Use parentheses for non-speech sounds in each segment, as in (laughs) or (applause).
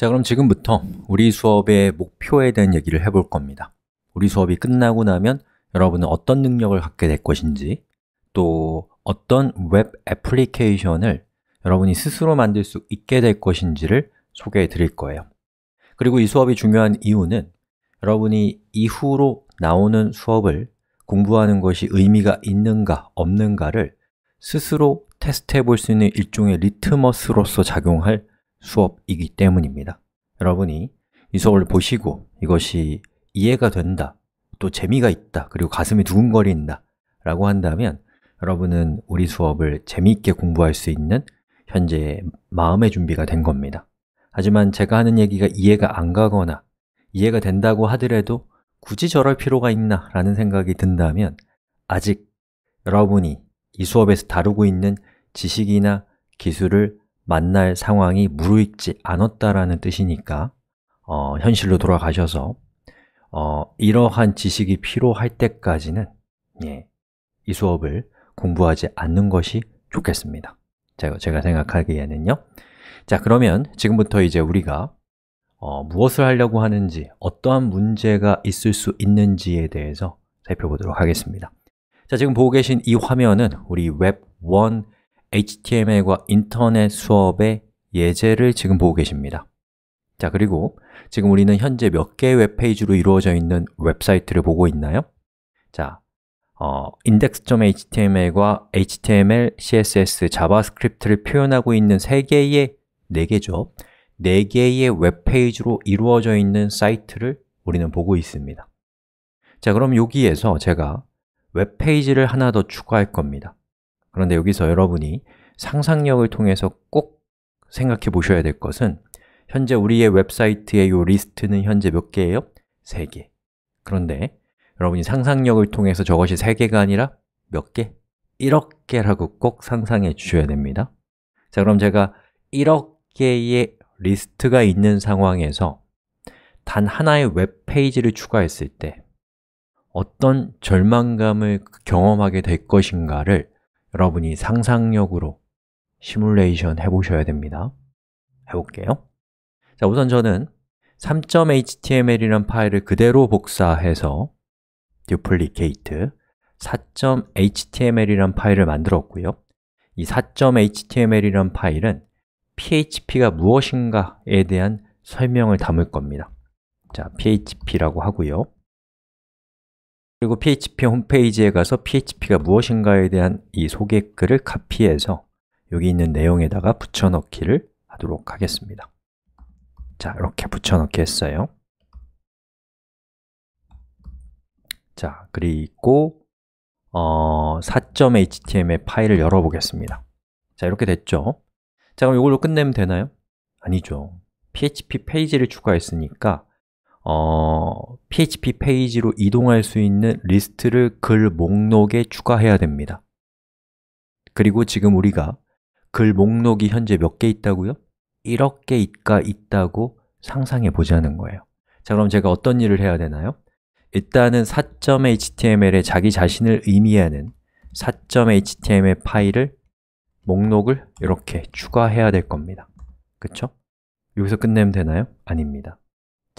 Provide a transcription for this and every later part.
자, 그럼 지금부터 우리 수업의 목표에 대한 얘기를 해볼 겁니다. 우리 수업이 끝나고 나면 여러분은 어떤 능력을 갖게 될 것인지 또 어떤 웹 애플리케이션을 여러분이 스스로 만들 수 있게 될 것인지를 소개해 드릴 거예요. 그리고 이 수업이 중요한 이유는 여러분이 이후로 나오는 수업을 공부하는 것이 의미가 있는가 없는가를 스스로 테스트해 볼 수 있는 일종의 리트머스로서 작용할 수업이기 때문입니다 여러분이 이 수업을 보시고 이것이 이해가 된다 또 재미가 있다 그리고 가슴이 두근거린다 라고 한다면 여러분은 우리 수업을 재미있게 공부할 수 있는 현재 마음의 준비가 된 겁니다 하지만 제가 하는 얘기가 이해가 안 가거나 이해가 된다고 하더라도 굳이 저럴 필요가 있나 라는 생각이 든다면 아직 여러분이 이 수업에서 다루고 있는 지식이나 기술을 만날 상황이 무르익지 않았다라는 뜻이니까 어, 현실로 돌아가셔서 어, 이러한 지식이 필요할 때까지는 예, 이 수업을 공부하지 않는 것이 좋겠습니다 제가, 제가 생각하기에는요 자 그러면 지금부터 이제 우리가 어, 무엇을 하려고 하는지 어떠한 문제가 있을 수 있는지에 대해서 살펴보도록 하겠습니다 자 지금 보고 계신 이 화면은 우리 웹1 HTML과 인터넷 수업의 예제를 지금 보고 계십니다 자, 그리고 지금 우리는 현재 몇 개의 웹페이지로 이루어져 있는 웹사이트를 보고 있나요? 자, 어, index.html과 html, css, j a a v s c r i p t 를 표현하고 있는 3 개의 4 개죠. 4 개의 웹페이지로 이루어져 있는 사이트를 우리는 보고 있습니다. 자, 그럼 여기에서 제가 웹페이지를 하나 더 추가할 겁니다. 그런데 여기서 여러분이 상상력을 통해서 꼭 생각해 보셔야 될 것은 현재 우리의 웹사이트의 이 리스트는 현재 몇 개예요? 3개 그런데 여러분이 상상력을 통해서 저것이 3개가 아니라 몇 개? 1억 개라고 꼭 상상해 주셔야 됩니다 자 그럼 제가 1억 개의 리스트가 있는 상황에서 단 하나의 웹페이지를 추가했을 때 어떤 절망감을 경험하게 될 것인가를 여러분이 상상력으로 시뮬레이션 해보셔야 됩니다 해볼게요 자, 우선 저는 3.html이란 파일을 그대로 복사해서 duplicate 4.html이란 파일을 만들었고요 이 4.html이란 파일은 php가 무엇인가에 대한 설명을 담을 겁니다 자, php라고 하고요 그리고 PHP 홈페이지에 가서 PHP가 무엇인가에 대한 이 소개 글을 카피해서 여기 있는 내용에다가 붙여넣기를 하도록 하겠습니다 자, 이렇게 붙여넣기 했어요 자, 그리고 어, 4.html 파일을 열어보겠습니다 자, 이렇게 됐죠? 자, 그럼 이걸로 끝내면 되나요? 아니죠 PHP 페이지를 추가했으니까 어, PHP 페이지로 이동할 수 있는 리스트를 글 목록에 추가해야 됩니다 그리고 지금 우리가 글 목록이 현재 몇 개 있다고요? 이렇 게 개가 있다고 상상해 보자는 거예요 자, 그럼 제가 어떤 일을 해야 되나요? 일단은 4 h t m l 에 자기 자신을 의미하는 4.html 파일을 목록을 이렇게 추가해야 될 겁니다 그쵸? 여기서 끝내면 되나요? 아닙니다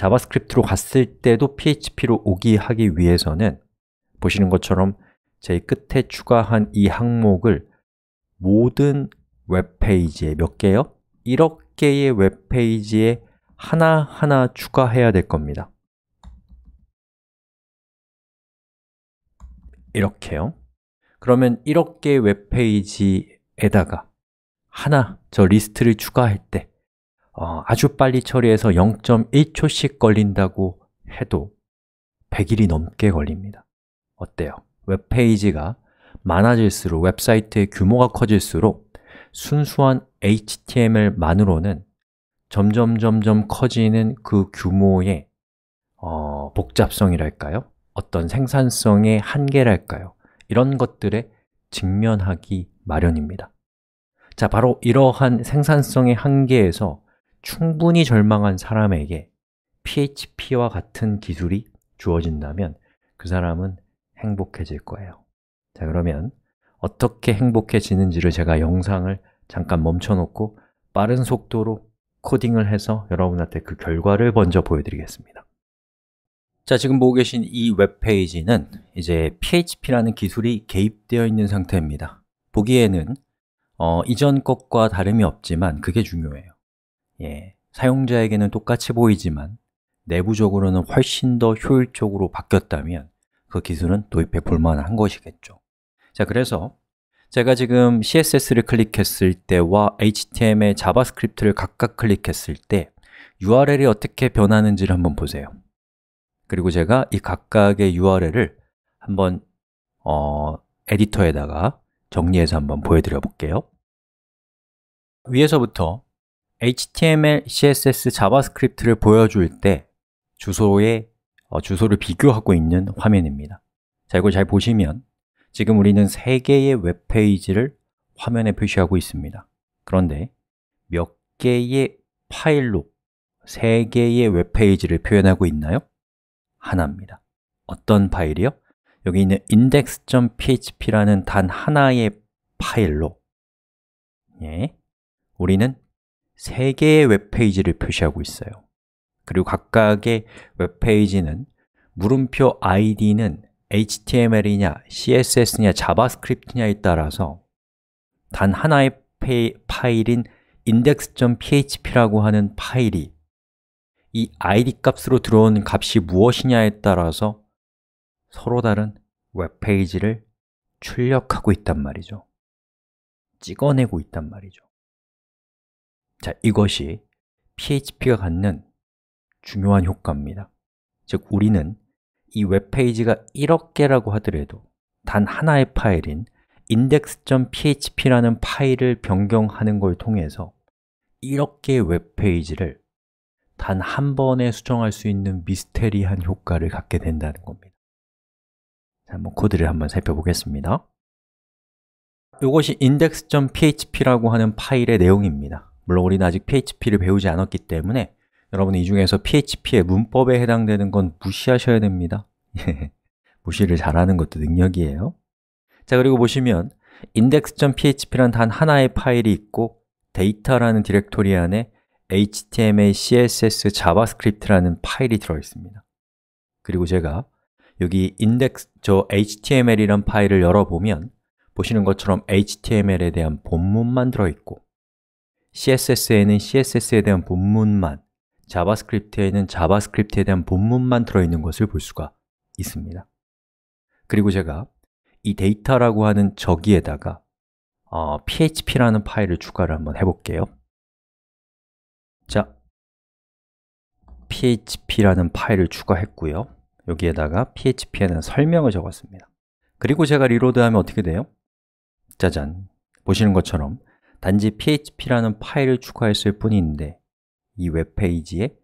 자바스크립트로 갔을 때도 PHP로 오기 하기 위해서는 보시는 것처럼 제일 끝에 추가한 이 항목을 모든 웹페이지에 몇 개요? 1억 개의 웹페이지에 하나하나 추가해야 될 겁니다 이렇게요 그러면 1억 개의 웹페이지에다가 하나, 저 리스트를 추가할 때 어, 아주 빨리 처리해서 0.1초씩 걸린다고 해도 100일이 넘게 걸립니다 어때요? 웹페이지가 많아질수록, 웹사이트의 규모가 커질수록 순수한 HTML만으로는 점점 점점 커지는 그 규모의 어, 복잡성이랄까요? 어떤 생산성의 한계랄까요? 이런 것들에 직면하기 마련입니다 자, 바로 이러한 생산성의 한계에서 충분히 절망한 사람에게 PHP와 같은 기술이 주어진다면 그 사람은 행복해질 거예요 자 그러면 어떻게 행복해지는지를 제가 영상을 잠깐 멈춰놓고 빠른 속도로 코딩을 해서 여러분한테 그 결과를 먼저 보여드리겠습니다 자, 지금 보고 계신 이 웹페이지는 이제 PHP라는 기술이 개입되어 있는 상태입니다 보기에는 어, 이전 것과 다름이 없지만 그게 중요해요 예, 사용자에게는 똑같이 보이지만 내부적으로는 훨씬 더 효율적으로 바뀌었다면 그 기술은 도입해 볼 만한 것이겠죠 자, 그래서 제가 지금 CSS를 클릭했을 때와 HTML, 자바스크립트를 각각 클릭했을 때 URL이 어떻게 변하는지를 한번 보세요 그리고 제가 이 각각의 URL을 한번 어, 에디터에다가 정리해서 한번 보여드려 볼게요 위에서부터 HTML, CSS, 자바스크립트를 보여줄 때 주소의 어, 주소를 비교하고 있는 화면입니다 자, 이걸 잘 보시면 지금 우리는 3개의 웹페이지를 화면에 표시하고 있습니다 그런데 몇 개의 파일로 3개의 웹페이지를 표현하고 있나요? 하나입니다 어떤 파일이요? 여기 있는 index.php라는 단 하나의 파일로 예, 우리는 3개의 웹페이지를 표시하고 있어요 그리고 각각의 웹페이지는 물음표 id는 HTML이냐, CSS냐, 자바스크립트냐에 따라서 단 하나의 페이, 파일인 index.php라고 하는 파일이 이 id 값으로 들어오는 값이 무엇이냐에 따라서 서로 다른 웹페이지를 출력하고 있단 말이죠 찍어내고 있단 말이죠 자, 이것이 PHP가 갖는 중요한 효과입니다 즉, 우리는 이 웹페이지가 이렇게라고 하더라도 단 하나의 파일인 index.php라는 파일을 변경하는 걸 통해서 이렇게 웹페이지를 단 한 번에 수정할 수 있는 미스테리한 효과를 갖게 된다는 겁니다 자, 한번 코드를 한번 살펴보겠습니다 이것이 index.php라고 하는 파일의 내용입니다 물론 우리는 아직 PHP를 배우지 않았기 때문에 여러분 이 중에서 PHP의 문법에 해당되는 건 무시하셔야 됩니다 (laughs) 예. 무시를 잘하는 것도 능력이에요 자 그리고 보시면 index.php란 단 하나의 파일이 있고 데이터라는 디렉토리 안에 html, css, 자바스크립트라는 파일이 들어있습니다 그리고 제가 여기 index, 저 html이란 파일을 열어보면 보시는 것처럼 html에 대한 본문만 들어있고 CSS에는 CSS에 대한 본문만, 자바스크립트에는 자바스크립트에 대한 본문만 들어있는 것을 볼 수가 있습니다 그리고 제가 이 데이터라고 하는 저기에다가 어, php라는 파일을 추가를 한번 해볼게요 자, php라는 파일을 추가했고요 여기에다가 php에는 설명을 적었습니다 그리고 제가 리로드하면 어떻게 돼요? 짜잔, 보시는 것처럼 단지 php라는 파일을 추가했을 뿐인데 이 웹페이지에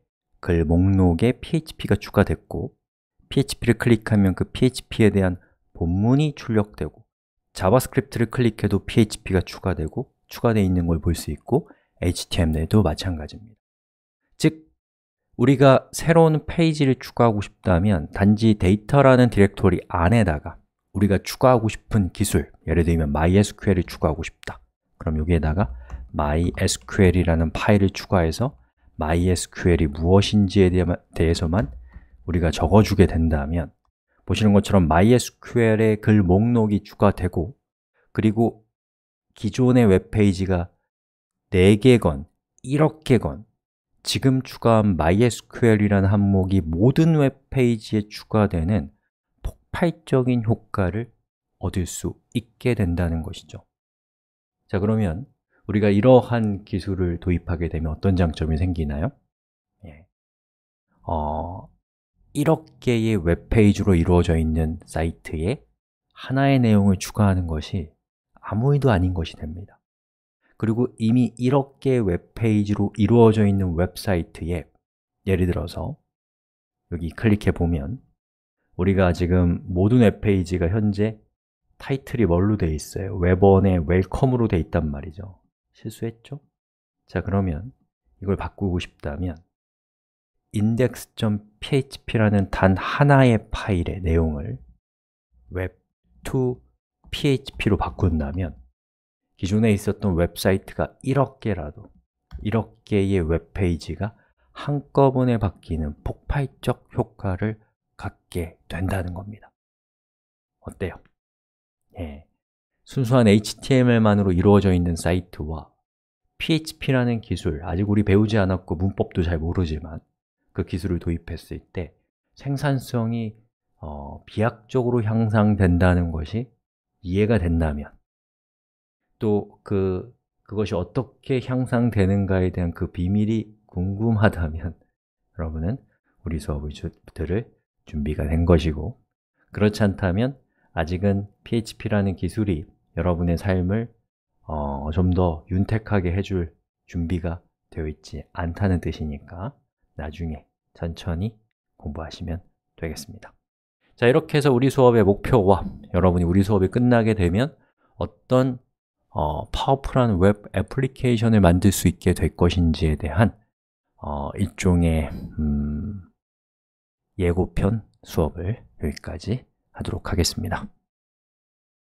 글 목록에 php가 추가됐고 php를 클릭하면 그 php에 대한 본문이 출력되고 자바스크립트를 클릭해도 php가 추가되고 추가되어 있는 걸 볼 수 있고 h t m l 도 마찬가지입니다 즉, 우리가 새로운 페이지를 추가하고 싶다면 단지 데이터라는 디렉토리 안에다가 우리가 추가하고 싶은 기술 예를 들면 MySQL을 추가하고 싶다 그럼 여기에다가 mysql이라는 파일을 추가해서 mysql이 무엇인지에 대해서만 우리가 적어주게 된다면 보시는 것처럼 mysql의 글 목록이 추가되고 그리고 기존의 웹페이지가 4개건, 1억개건 지금 추가한 mysql이라는 항목이 모든 웹페이지에 추가되는 폭발적인 효과를 얻을 수 있게 된다는 것이죠 자, 그러면 우리가 이러한 기술을 도입하게 되면 어떤 장점이 생기나요? 예. 어, 1억 개의 웹페이지로 이루어져 있는 사이트에 하나의 내용을 추가하는 것이 아무 일도 아닌 것이 됩니다 그리고 이미 1억 개의 웹페이지로 이루어져 있는 웹사이트에 예를 들어서 여기 클릭해 보면 우리가 지금 모든 웹페이지가 현재 타이틀이 뭘로 돼 있어요? 웹원의 웰컴으로 돼 있단 말이죠 실수했죠? 자 그러면 이걸 바꾸고 싶다면 index.php라는 단 하나의 파일의 내용을 web2php로 바꾼다면 기존에 있었던 웹사이트가 1억 개라도 1억 개의 웹페이지가 한꺼번에 바뀌는 폭발적 효과를 갖게 된다는 겁니다 어때요? 예, 순수한 HTML만으로 이루어져 있는 사이트와 PHP라는 기술, 아직 우리 배우지 않았고 문법도 잘 모르지만 그 기술을 도입했을 때 생산성이 어, 비약적으로 향상된다는 것이 이해가 된다면 또그 그것이 어떻게 향상되는가에 대한 그 비밀이 궁금하다면 여러분은 우리 수업을 들을 준비가 된 것이고 그렇지 않다면 아직은 PHP라는 기술이 여러분의 삶을 어, 좀더 윤택하게 해줄 준비가 되어 있지 않다는 뜻이니까 나중에 천천히 공부하시면 되겠습니다 자 이렇게 해서 우리 수업의 목표와 여러분이 우리 수업이 끝나게 되면 어떤 어, 파워풀한 웹 애플리케이션을 만들 수 있게 될 것인지에 대한 어, 일종의 음, 예고편 수업을 여기까지 하도록 하겠습니다.